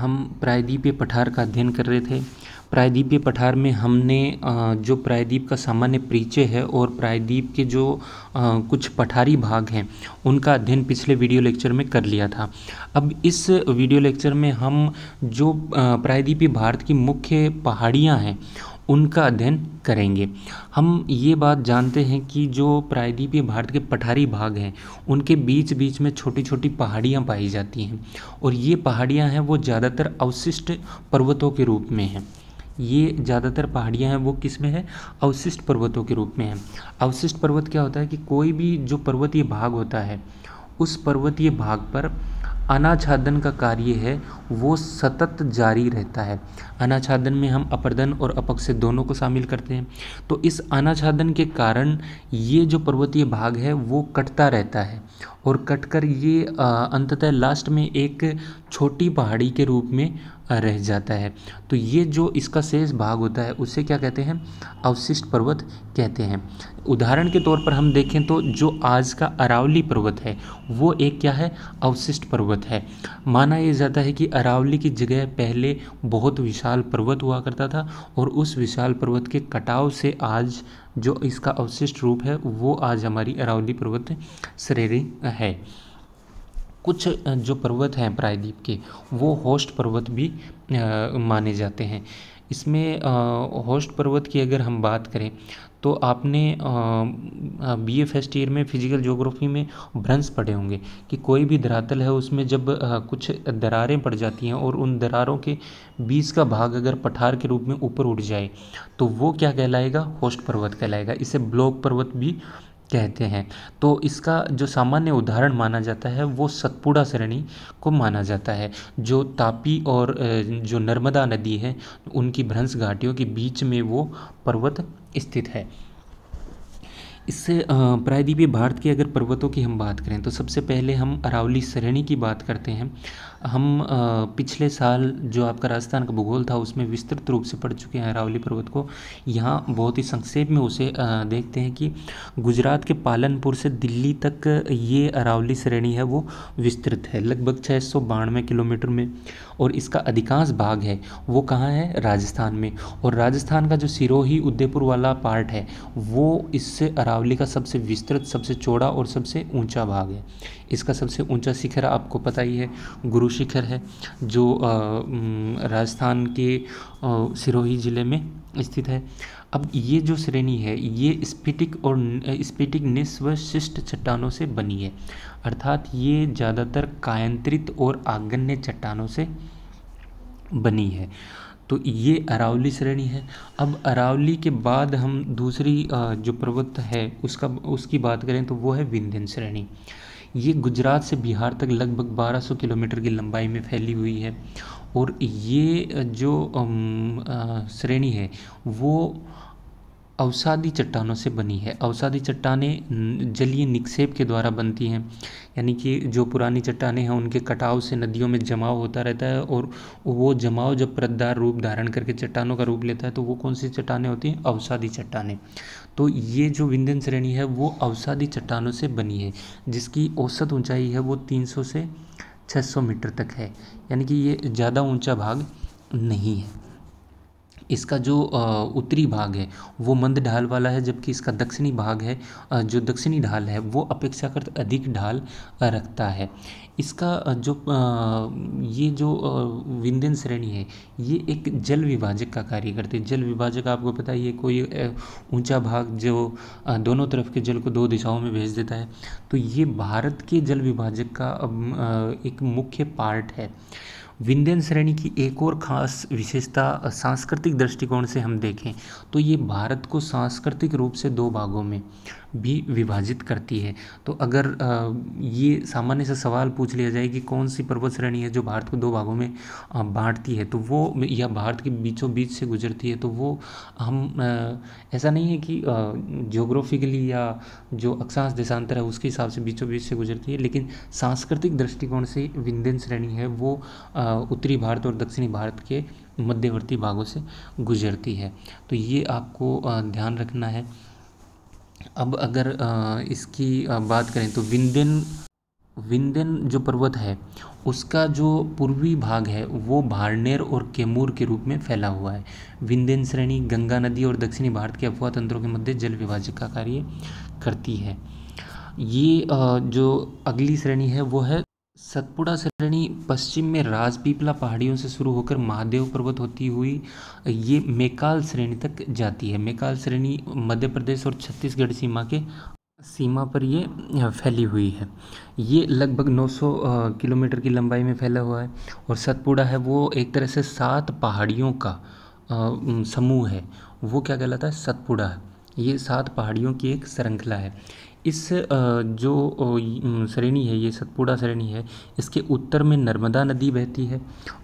हम प्रायद्वीपीय पठार का अध्ययन कर रहे थे प्रायद्वीपीय पठार में हमने जो प्रायद्वीप का सामान्य परिचय है और प्रायद्वीप के जो कुछ पठारी भाग हैं उनका अध्ययन पिछले वीडियो लेक्चर में कर लिया था अब इस वीडियो लेक्चर में हम जो प्रायद्वीपीय भारत की मुख्य पहाड़ियाँ हैं उनका अध्ययन करेंगे हम ये बात जानते हैं कि जो प्रायद्वीपीय भारत के पठारी भाग हैं उनके बीच बीच में छोटी छोटी पहाड़ियाँ पाई जाती हैं और ये पहाड़ियाँ हैं वो ज़्यादातर अवशिष्ट पर्वतों के रूप में हैं ये ज़्यादातर पहाड़ियाँ हैं वो किस में है अवशिष्ट पर्वतों के रूप में हैं अवशिष्ट पर्वत क्या होता है कि कोई भी जो पर्वतीय भाग होता है उस पर्वतीय भाग पर अनाच्छादन का कार्य है वो सतत जारी रहता है अनाच्छादन में हम अपरदन और अपक्ष दोनों को शामिल करते हैं तो इस अनाच्छादन के कारण ये जो पर्वतीय भाग है वो कटता रहता है और कटकर ये अंततः लास्ट में एक छोटी पहाड़ी के रूप में रह जाता है तो ये जो इसका शेष भाग होता है उसे क्या कहते हैं अवशिष्ट पर्वत कहते हैं उदाहरण के तौर पर हम देखें तो जो आज का अरावली पर्वत है वो एक क्या है अवशिष्ट पर्वत है माना यह जाता है कि अरावली की जगह पहले बहुत विशाल पर्वत हुआ करता था और उस विशाल पर्वत के कटाव से आज जो इसका अवशिष्ट रूप है वो आज हमारी अरावली पर्वत श्रेणी है कुछ जो पर्वत हैं प्रायद्वीप के वो होस्ट पर्वत भी माने जाते हैं इसमें होस्ट पर्वत की अगर हम बात करें तो आपने बी ए फर्स्ट ईयर में फिजिकल जोग्राफ़ी में भ्रंश पढ़े होंगे कि कोई भी धरातल है उसमें जब कुछ दरारें पड़ जाती हैं और उन दरारों के बीच का भाग अगर पठार के रूप में ऊपर उठ जाए तो वो क्या कहलाएगा होस्ट पर्वत कहलाएगा इसे ब्लॉक पर्वत भी कहते हैं तो इसका जो सामान्य उदाहरण माना जाता है वो सतपुड़ा श्रेणी को माना जाता है जो तापी और जो नर्मदा नदी है उनकी भ्रंश घाटियों के बीच में वो पर्वत स्थित है इससे प्रायद्वीपीय भारत के अगर पर्वतों की हम बात करें तो सबसे पहले हम अरावली श्रेणी की बात करते हैं हम पिछले साल जो आपका राजस्थान का भूगोल था उसमें विस्तृत रूप से पढ़ चुके हैं अरावली पर्वत को यहाँ बहुत ही संक्षेप में उसे देखते हैं कि गुजरात के पालनपुर से दिल्ली तक ये अरावली श्रेणी है वो विस्तृत है लगभग छः किलोमीटर में और इसका अधिकांश भाग है वो कहाँ है राजस्थान में और राजस्थान का जो सिरोही उदयपुर वाला पार्ट है वो इससे अरावली का सबसे विस्तृत सबसे चौड़ा और सबसे ऊंचा भाग है इसका सबसे ऊंचा शिखर आपको पता ही है गुरु शिखर है जो राजस्थान के सिरोही ज़िले में स्थित है अब ये जो श्रेणी है ये स्पिटिक और स्पिटिक निस्वशिष्ट चट्टानों से बनी है अर्थात ये ज़्यादातर कायंत्रित और आगन्य चट्टानों से बनी है तो ये अरावली श्रेणी है अब अरावली के बाद हम दूसरी जो पर्वत है उसका उसकी बात करें तो वो है विंध्यन श्रेणी ये गुजरात से बिहार तक लगभग 1200 किलोमीटर की लंबाई में फैली हुई है और ये जो श्रेणी है वो अवसादी चट्टानों से बनी है अवसादी चट्टाने जलीय निक्षेप के द्वारा बनती हैं यानी कि जो पुरानी चट्टाने हैं उनके कटाव से नदियों में जमाव होता रहता है और वो जमाव जब प्रद्दार रूप धारण करके चट्टानों का रूप लेता है तो वो कौन सी चट्टाने होती हैं अवसादी चट्टानें तो ये जो विंध्यन श्रेणी है वो अवसादी चट्टानों से बनी है जिसकी औसत ऊँचाई है वो तीन से छः मीटर तक है यानी कि ये ज़्यादा ऊँचा भाग नहीं है इसका जो उत्तरी भाग है वो मंद ढाल वाला है जबकि इसका दक्षिणी भाग है जो दक्षिणी ढाल है वो अपेक्षाकृत अधिक ढाल रखता है इसका जो ये जो विंध्यन श्रेणी है ये एक जल विभाजक का कार्य करते हैं जल विभाजक आपको पता है ये कोई ऊंचा भाग जो दोनों तरफ के जल को दो दिशाओं में भेज देता है तो ये भारत के जल विभाजक का एक मुख्य पार्ट है विंध्यन श्रेणी की एक और खास विशेषता सांस्कृतिक दृष्टिकोण से हम देखें तो ये भारत को सांस्कृतिक रूप से दो भागों में भी विभाजित करती है तो अगर ये सामान्य से सवाल पूछ लिया जाए कि कौन सी पर्वत श्रेणी है जो भारत को दो भागों में बांटती है तो वो या भारत के बीचों बीच से गुजरती है तो वो हम ऐसा नहीं है कि जोग्राफिकली या जो अक्षांश देशांतर है उसके हिसाब से बीचों बीच से गुजरती है लेकिन सांस्कृतिक दृष्टिकोण से विंध्यन श्रेणी है वो उत्तरी भारत और दक्षिणी भारत के मध्यवर्ती भागों से गुजरती है तो ये आपको ध्यान रखना है अब अगर इसकी बात करें तो विंदन विंदन जो पर्वत है उसका जो पूर्वी भाग है वो भाड़नेर और कैमूर के रूप में फैला हुआ है विंदन श्रेणी गंगा नदी और दक्षिणी भारत के अफवाह तंत्रों के मध्य जल विभाजक का कार्य करती है ये जो अगली श्रेणी है वो है सतपुड़ा श्रेणी पश्चिम में राजपीपला पहाड़ियों से शुरू होकर महादेव पर्वत होती हुई ये मेकाल श्रेणी तक जाती है मेकाल श्रेणी मध्य प्रदेश और छत्तीसगढ़ सीमा के सीमा पर ये फैली हुई है ये लगभग 900 किलोमीटर की लंबाई में फैला हुआ है और सतपुड़ा है वो एक तरह से सात पहाड़ियों का समूह है वो क्या कहलाता है सतपुड़ा है ये सात पहाड़ियों की एक श्रृंखला है इस जो श्रेणी है ये सतपुड़ा श्रेणी है इसके उत्तर में नर्मदा नदी बहती है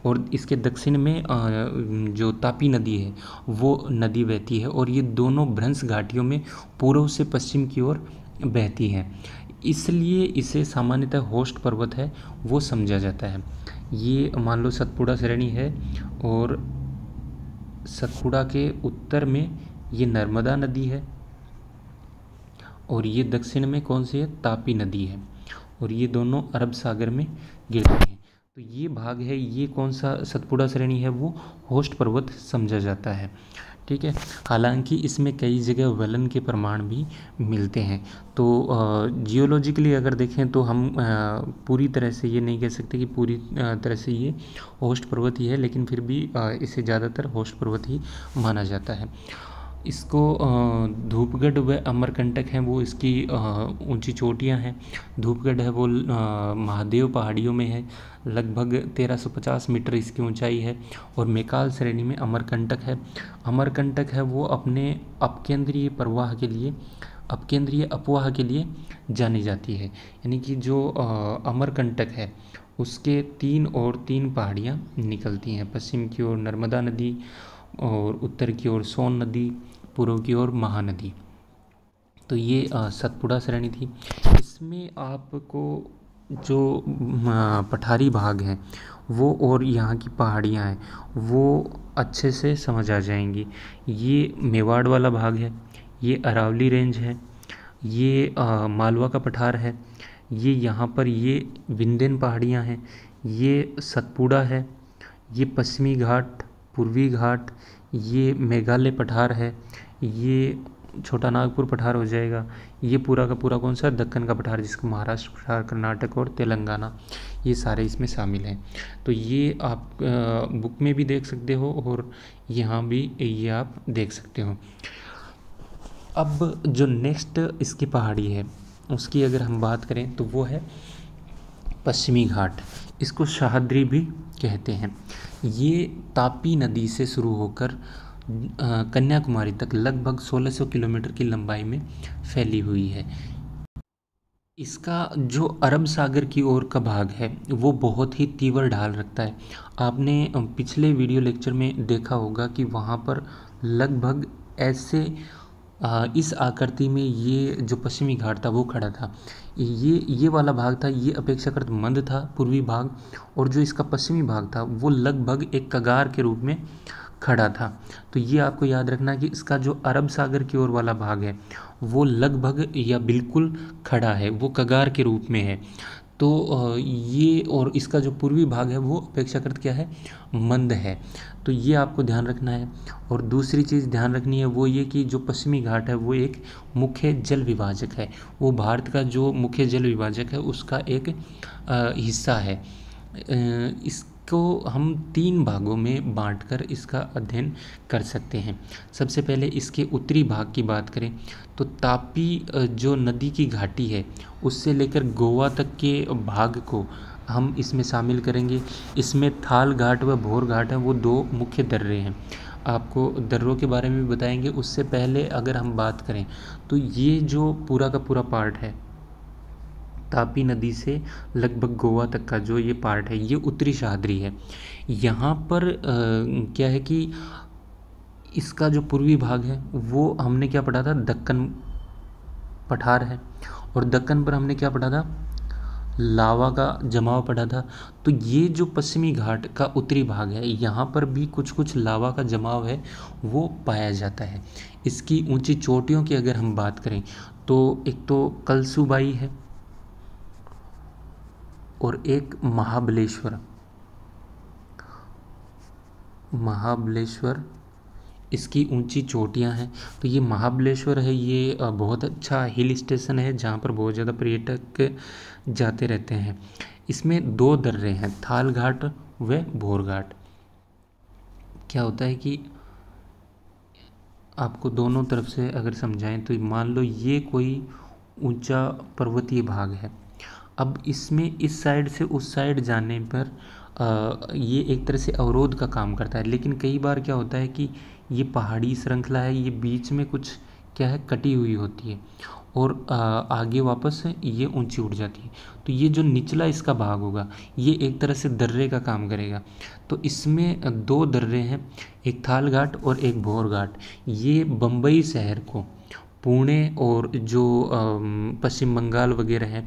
और इसके दक्षिण में जो तापी नदी है वो नदी बहती है और ये दोनों भ्रंश घाटियों में पूर्व से पश्चिम की ओर बहती हैं इसलिए इसे सामान्यतः होस्ट पर्वत है वो समझा जाता है ये मान लो सतपुड़ा श्रेणी है और सतपुड़ा के उत्तर में ये नर्मदा नदी है और ये दक्षिण में कौन सी है तापी नदी है और ये दोनों अरब सागर में गिरती हैं तो ये भाग है ये कौन सा सतपुड़ा श्रेणी है वो होस्ट पर्वत समझा जाता है ठीक है हालांकि इसमें कई जगह वलन के प्रमाण भी मिलते हैं तो जियोलॉजिकली अगर देखें तो हम पूरी तरह से ये नहीं कह सकते कि पूरी तरह से ये होस्ट पर्वत ही है लेकिन फिर भी इसे ज़्यादातर होस्ट पर्वत ही माना जाता है इसको धूपगढ़ व अमरकंटक हैं वो इसकी ऊंची चोटियां हैं धूपगढ़ है वो महादेव पहाड़ियों में है लगभग 1350 मीटर इसकी ऊंचाई है और मेकाल श्रेणी में अमरकंटक है अमरकंटक है वो अपने अपकेंद्रीय प्रवाह के लिए अपकेंद्रीय अपवाह के लिए जानी जाती है यानी कि जो अमरकंटक है उसके तीन और तीन पहाड़ियाँ निकलती हैं पश्चिम की ओर नर्मदा नदी और उत्तर की ओर सोन नदी पूर्व की ओर महानदी तो ये सतपुड़ा श्रेणी थी इसमें आपको जो पठारी भाग है वो और यहाँ की पहाड़ियाँ हैं वो अच्छे से समझ आ जाएंगी ये मेवाड़ वाला भाग है ये अरावली रेंज है ये आ, मालवा का पठार है ये यहाँ पर ये विंदेन पहाड़ियाँ हैं ये सतपुड़ा है ये पश्चिमी घाट पूर्वी घाट ये मेघालय पठार है ये छोटा नागपुर पठार हो जाएगा ये पूरा का पूरा कौन सा दक्कन का पठार जिसको महाराष्ट्र पठार कर्नाटक और तेलंगाना ये सारे इसमें शामिल हैं तो ये आप बुक में भी देख सकते हो और यहाँ भी ये आप देख सकते हो अब जो नेक्स्ट इसकी पहाड़ी है उसकी अगर हम बात करें तो वो है पश्चिमी घाट इसको शाहद्री भी कहते हैं ये तापी नदी से शुरू होकर कन्याकुमारी तक लगभग 1600 किलोमीटर की लंबाई में फैली हुई है इसका जो अरब सागर की ओर का भाग है वो बहुत ही तीव्र ढाल रखता है आपने पिछले वीडियो लेक्चर में देखा होगा कि वहाँ पर लगभग ऐसे इस आकृति में ये जो पश्चिमी घाट था वो खड़ा था ये ये वाला भाग था ये अपेक्षाकृत मंद था पूर्वी भाग और जो इसका पश्चिमी भाग था वो लगभग एक कगार के रूप में खड़ा था तो ये आपको याद रखना कि इसका जो अरब सागर की ओर वाला भाग है वो लगभग या बिल्कुल खड़ा है वो कगार के रूप में है तो ये और इसका जो पूर्वी भाग है वो अपेक्षाकृत क्या है मंद है तो ये आपको ध्यान रखना है और दूसरी चीज़ ध्यान रखनी है वो ये कि जो पश्चिमी घाट है वो एक मुख्य जल विभाजक है वो भारत का जो मुख्य जल विभाजक है उसका एक हिस्सा है इस को हम तीन भागों में बांटकर इसका अध्ययन कर सकते हैं सबसे पहले इसके उत्तरी भाग की बात करें तो तापी जो नदी की घाटी है उससे लेकर गोवा तक के भाग को हम इसमें शामिल करेंगे इसमें थाल घाट व भोर घाट है वो दो मुख्य दर्रे हैं आपको दर्रों के बारे में भी बताएंगे उससे पहले अगर हम बात करें तो ये जो पूरा का पूरा पार्ट है तापी नदी से लगभग गोवा तक का जो ये पार्ट है ये उत्तरी शाहदरी है यहाँ पर आ, क्या है कि इसका जो पूर्वी भाग है वो हमने क्या पढ़ा था दक्कन पठार है और दक्कन पर हमने क्या पढ़ा था लावा का जमाव पड़ा था तो ये जो पश्चिमी घाट का उत्तरी भाग है यहाँ पर भी कुछ कुछ लावा का जमाव है वो पाया जाता है इसकी ऊंची चोटियों की अगर हम बात करें तो एक तो कलसूबाई है और एक महाबलेश्वर महाबलेश्वर इसकी ऊंची चोटियां हैं तो ये महाबलेश्वर है ये बहुत अच्छा हिल स्टेशन है जहाँ पर बहुत ज़्यादा पर्यटक जाते रहते हैं इसमें दो दर्रे हैं थाल घाट व भोर घाट क्या होता है कि आपको दोनों तरफ से अगर समझाएं तो मान लो ये कोई ऊंचा पर्वतीय भाग है अब इसमें इस साइड से उस साइड जाने पर आ, ये एक तरह से अवरोध का काम करता है लेकिन कई बार क्या होता है कि ये पहाड़ी श्रृंखला है ये बीच में कुछ क्या है कटी हुई होती है और आ, आगे वापस ये ऊंची उठ जाती है तो ये जो निचला इसका भाग होगा ये एक तरह से दर्रे का काम करेगा तो इसमें दो दर्रे हैं एक थाल घाट और एक भोर घाट ये बम्बई शहर को पुणे और जो पश्चिम बंगाल वगैरह हैं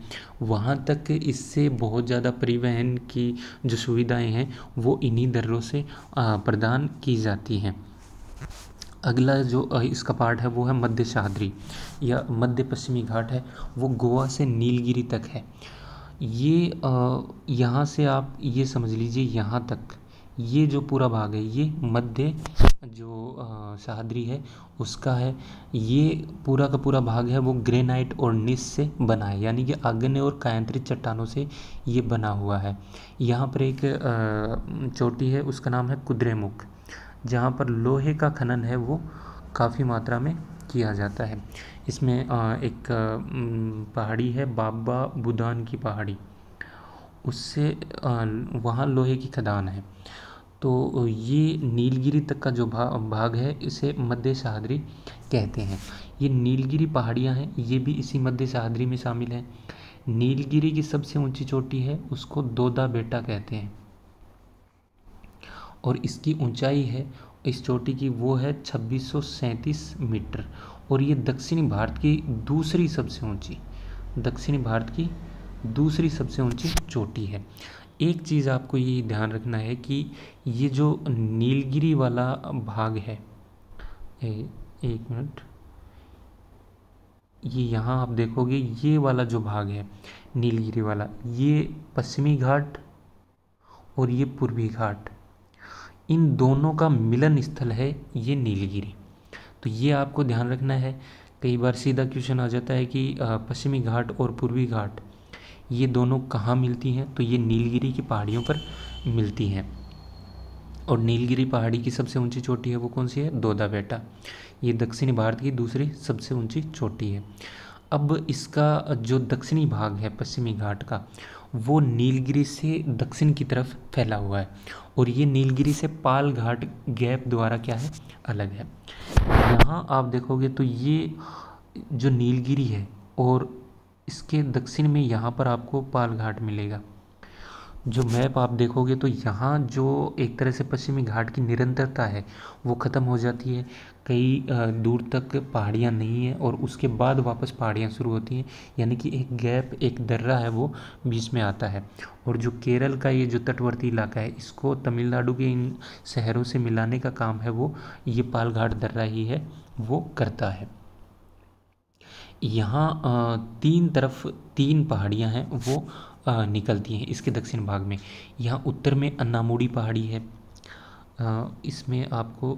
वहाँ तक इससे बहुत ज़्यादा परिवहन की जो सुविधाएँ हैं वो इन्हीं दर्रों से प्रदान की जाती हैं अगला जो इसका पार्ट है वो है मध्य सहाद्री या मध्य पश्चिमी घाट है वो गोवा से नीलगिरी तक है ये यहाँ से आप ये समझ लीजिए यहाँ तक ये जो पूरा भाग है ये मध्य जो सह्याद्री है उसका है ये पूरा का पूरा भाग है वो ग्रेनाइट और निस से बना है यानी कि आग्नेय और कायंत्रित चट्टानों से ये बना हुआ है यहाँ पर एक चोटी है उसका नाम है कुद्रेमुख जहाँ पर लोहे का खनन है वो काफ़ी मात्रा में किया जाता है इसमें एक पहाड़ी है बाबा बुदान की पहाड़ी उससे वहाँ लोहे की खदान है तो ये नीलगिरी तक का जो भा भाग है इसे मध्य सह्याद्री कहते हैं ये नीलगिरी पहाड़ियाँ हैं ये भी इसी मध्य सह्याद्री में शामिल हैं नीलगिरी की सबसे ऊंची चोटी है उसको दोदा बेटा कहते हैं और इसकी ऊंचाई है इस चोटी की वो है 2637 मीटर और ये दक्षिणी भारत की दूसरी सबसे ऊंची दक्षिणी भारत की दूसरी सबसे ऊंची चोटी है एक चीज़ आपको ये ध्यान रखना है कि ये जो नीलगिरी वाला भाग है ए, एक मिनट ये यहाँ आप देखोगे ये वाला जो भाग है नीलगिरी वाला ये पश्चिमी घाट और ये पूर्वी घाट इन दोनों का मिलन स्थल है ये नीलगिरी तो ये आपको ध्यान रखना है कई बार सीधा क्वेश्चन आ जाता है कि पश्चिमी घाट और पूर्वी घाट ये दोनों कहाँ मिलती हैं तो ये नीलगिरी की पहाड़ियों पर मिलती हैं और नीलगिरी पहाड़ी की सबसे ऊंची चोटी है वो कौन सी है दोदा बेटा ये दक्षिणी भारत की दूसरी सबसे ऊंची चोटी है अब इसका जो दक्षिणी भाग है पश्चिमी घाट का वो नीलगिरी से दक्षिण की तरफ फैला हुआ है और ये नीलगिरी से पाल घाट गैप द्वारा क्या है अलग है यहाँ आप देखोगे तो ये जो नीलगिरी है और इसके दक्षिण में यहाँ पर आपको पाल घाट मिलेगा जो मैप आप देखोगे तो यहाँ जो एक तरह से पश्चिमी घाट की निरंतरता है वो ख़त्म हो जाती है कई दूर तक पहाड़ियाँ नहीं हैं और उसके बाद वापस पहाड़ियाँ शुरू होती हैं यानी कि एक गैप एक दर्रा है वो बीच में आता है और जो केरल का ये जो तटवर्ती इलाका है इसको तमिलनाडु के इन शहरों से मिलाने का काम है वो ये पालघाट दर्रा ही है वो करता है यहाँ तीन तरफ तीन पहाड़ियाँ हैं वो निकलती हैं इसके दक्षिण भाग में यहाँ उत्तर में अन्नामूढ़ी पहाड़ी है इसमें आपको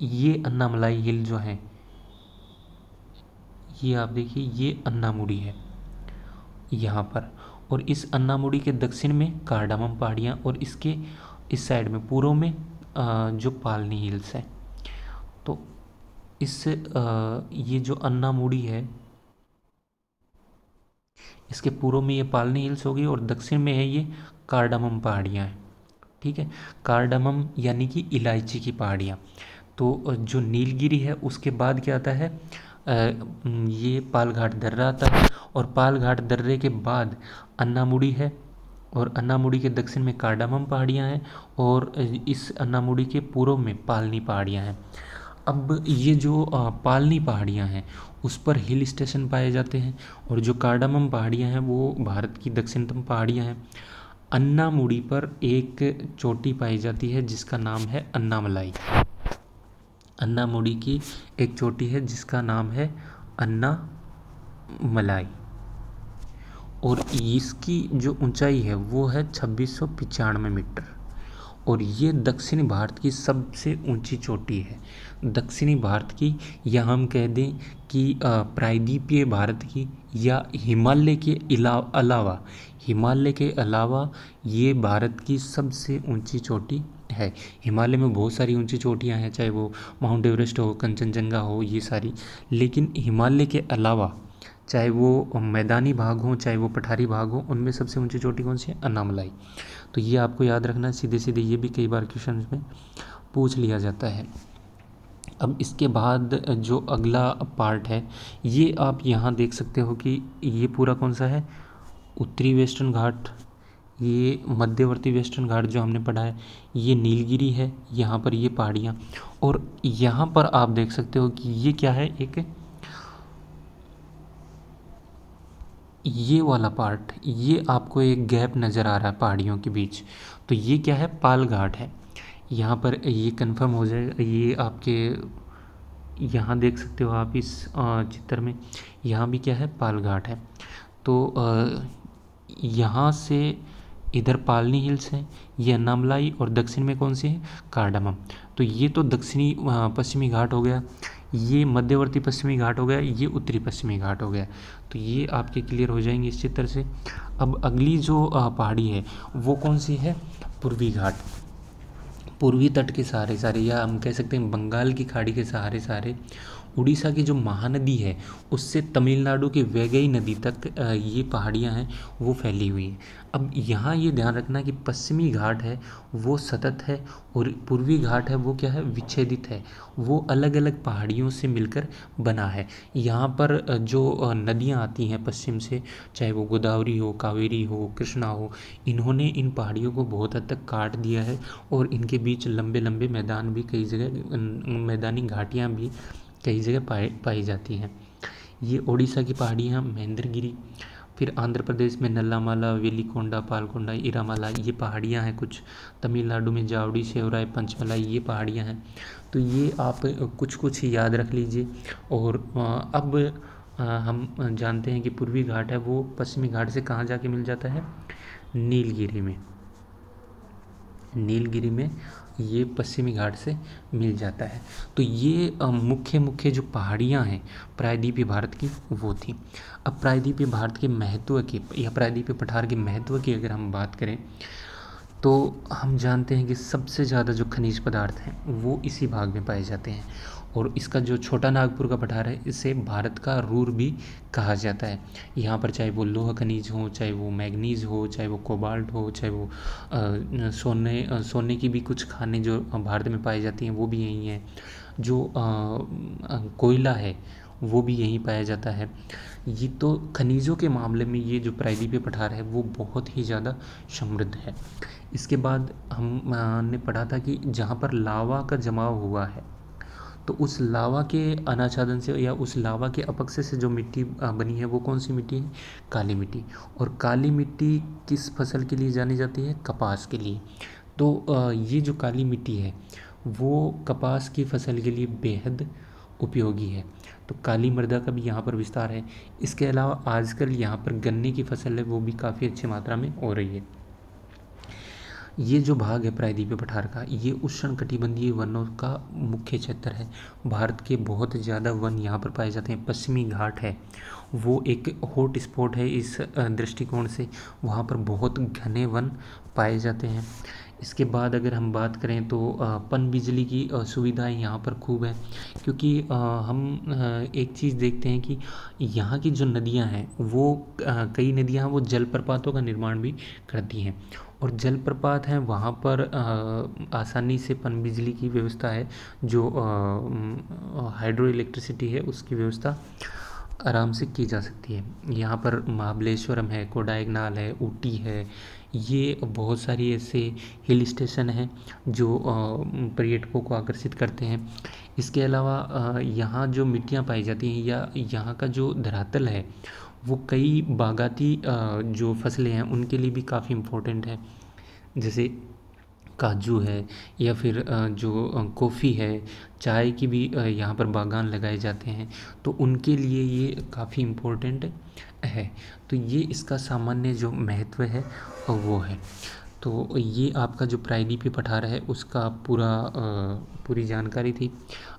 ये अन्नामलाई हिल जो है ये आप देखिए ये अन्नामूढ़ी है यहाँ पर और इस अन्नामूढ़ी के दक्षिण में कार्डामम पहाड़ियाँ और इसके इस साइड में पूर्व में जो पालनी हिल्स हैं इससे ये जो अन्नामुड़ी है इसके पूर्व में ये पालनी हिल्स होगी और दक्षिण में है ये कार्डामम पहाड़ियाँ हैं ठीक है कार्डामम यानी कि इलायची की पहाड़ियाँ तो जो नीलगिरी है उसके बाद क्या आता है ये पालघाट दर्रा आता है और पालघाट दर्रे के बाद अन्नामुड़ी है और अन्नामुड़ी के दक्षिण में कार्डामम पहाड़ियाँ हैं और इस अन्नामुड़ी के पूर्व में पालनी पहाड़ियाँ हैं अब ये जो पालनी पहाड़ियाँ हैं उस पर हिल स्टेशन पाए जाते हैं और जो कार्डामम पहाड़ियाँ हैं वो भारत की दक्षिणतम पहाड़ियाँ हैं अन्नामुड़ी पर एक चोटी पाई जाती है जिसका नाम है अन्नामलाई अन्नामुड़ी की एक चोटी है जिसका नाम है अन्ना मलाई और इसकी जो ऊंचाई है वो है छब्बीस मीटर और ये दक्षिण भारत की सबसे ऊंची चोटी है दक्षिणी भारत की या हम कह दें कि प्रायद्वीपीय भारत की या हिमालय के अलावा हिमालय के अलावा ये भारत की सबसे ऊंची चोटी है हिमालय में बहुत सारी ऊंची चोटियां हैं चाहे वो माउंट एवरेस्ट हो कंचनजंगा हो ये सारी लेकिन हिमालय के अलावा चाहे वो मैदानी भाग हो चाहे वो पठारी भाग हो उनमें सबसे ऊंची चोटी कौन सी है अनामलाई तो ये आपको याद रखना सीधे सीधे ये भी कई बार क्वेश्चन में पूछ लिया जाता है अब इसके बाद जो अगला पार्ट है ये आप यहाँ देख सकते हो कि ये पूरा कौन सा है उत्तरी वेस्टर्न घाट ये मध्यवर्ती वेस्टर्न घाट जो हमने पढ़ा है ये नीलगिरी है यहाँ पर ये पहाड़ियाँ और यहाँ पर आप देख सकते हो कि ये क्या है एक ये वाला पार्ट ये आपको एक गैप नज़र आ रहा है पहाड़ियों के बीच तो ये क्या है पाल घाट है यहाँ पर ये कंफर्म हो जाएगा ये आपके यहाँ देख सकते हो आप इस चित्र में यहाँ भी क्या है पालघाट है तो यहाँ से इधर पालनी हिल्स है ये अन्नामलाई और दक्षिण में कौन सी है कार्डमम तो ये तो दक्षिणी पश्चिमी घाट हो गया ये मध्यवर्ती पश्चिमी घाट हो गया ये उत्तरी पश्चिमी घाट हो गया तो ये आपके क्लियर हो जाएंगे इस चित्र से अब अगली जो पहाड़ी है वो कौन सी है पूर्वी घाट पूर्वी तट के सहारे सहारे या हम कह सकते हैं बंगाल की खाड़ी के सहारे सहारे उड़ीसा की जो महानदी है उससे तमिलनाडु के वैगई नदी तक ये पहाड़ियाँ हैं वो फैली हुई हैं अब यहाँ ये ध्यान रखना कि पश्चिमी घाट है वो सतत है और पूर्वी घाट है वो क्या है विच्छेदित है वो अलग अलग पहाड़ियों से मिलकर बना है यहाँ पर जो नदियाँ आती हैं पश्चिम से चाहे वो गोदावरी हो कावेरी हो कृष्णा हो इन्होंने इन पहाड़ियों को बहुत हद तक काट दिया है और इनके बीच लंबे लंबे मैदान भी कई जगह मैदानी घाटियाँ भी कई जगह पाई पाई जाती हैं ये ओडिशा की पहाड़ियाँ महेंद्रगिरी फिर आंध्र प्रदेश में नल्लामाला वेलीकोंडा पालकोंडा इरामाला ये पहाड़ियाँ हैं कुछ तमिलनाडु में जावड़ी सेवराय पंचमलाई ये पहाड़ियाँ हैं तो ये आप कुछ कुछ याद रख लीजिए और अब हम जानते हैं कि पूर्वी घाट है वो पश्चिमी घाट से कहाँ जाके मिल जाता है नीलगिरी में नीलगिरी में ये पश्चिमी घाट से मिल जाता है तो ये मुख्य मुख्य जो पहाड़ियाँ हैं प्रायद्वीपीय भारत की वो थी अब प्रायद्वीपीय भारत के महत्व की या प्रायद्वीपीय पठार के महत्व की अगर हम बात करें तो हम जानते हैं कि सबसे ज़्यादा जो खनिज पदार्थ हैं वो इसी भाग में पाए जाते हैं और इसका जो छोटा नागपुर का पठार है इसे भारत का रूर भी कहा जाता है यहाँ पर चाहे वो लोह खनिज हो चाहे वो मैगनीज हो चाहे वो कोबाल्ट हो चाहे वो आ, सोने आ, सोने की भी कुछ खाने जो भारत में पाई जाती हैं वो भी यहीं हैं जो कोयला है वो भी यहीं पाया जाता है ये तो खनिजों के मामले में ये जो प्रायद्वीपीय पठार है वो बहुत ही ज़्यादा समृद्ध है इसके बाद हमने पढ़ा था कि जहाँ पर लावा का जमाव हुआ है तो उस लावा के अनाच्छादन से या उस लावा के अपक्ष से जो मिट्टी बनी है वो कौन सी मिट्टी है काली मिट्टी और काली मिट्टी किस फसल के लिए जानी जाती है कपास के लिए तो ये जो काली मिट्टी है वो कपास की फसल के लिए बेहद उपयोगी है तो काली मृदा का भी यहाँ पर विस्तार है इसके अलावा आजकल यहाँ पर गन्ने की फसल है वो भी काफ़ी अच्छी मात्रा में हो रही है ये जो भाग है प्रायद्वीपीय पठार का ये उष्ण कटिबंधीय वनों का मुख्य क्षेत्र है भारत के बहुत ज़्यादा वन यहाँ पर पाए जाते हैं पश्चिमी घाट है वो एक हॉट स्पॉट है इस दृष्टिकोण से वहाँ पर बहुत घने वन पाए जाते हैं इसके बाद अगर हम बात करें तो पन बिजली की सुविधाएं यहाँ पर खूब हैं क्योंकि हम एक चीज़ देखते हैं कि यहाँ की जो नदियाँ हैं वो कई नदियाँ वो जलप्रपातों का निर्माण भी करती हैं और जलप्रपात हैं वहाँ पर आसानी से पन बिजली की व्यवस्था है जो हाइड्रो इलेक्ट्रिसिटी है उसकी व्यवस्था आराम से की जा सकती है यहाँ पर महाबलेश्वरम है कोडाइगनाल है ऊटी है ये बहुत सारी ऐसे हिल स्टेशन हैं जो पर्यटकों को आकर्षित करते हैं इसके अलावा यहाँ जो मिट्टियाँ पाई जाती हैं या यहाँ का जो धरातल है वो कई बागाती जो फसलें हैं उनके लिए भी काफ़ी इम्पोर्टेंट है जैसे काजू है या फिर जो कॉफ़ी है चाय की भी यहाँ पर बागान लगाए जाते हैं तो उनके लिए ये काफ़ी इम्पोर्टेंट है है तो ये इसका सामान्य जो महत्व है वो है तो ये आपका जो प्रायदीपी पठार है उसका पूरा पूरी जानकारी थी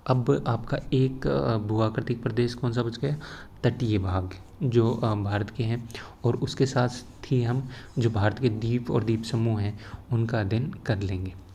अब आपका एक भूआकृतिक प्रदेश कौन सा बच गया तटीय भाग जो भारत के हैं और उसके साथ ही हम जो भारत के द्वीप और द्वीप समूह हैं उनका अध्ययन कर लेंगे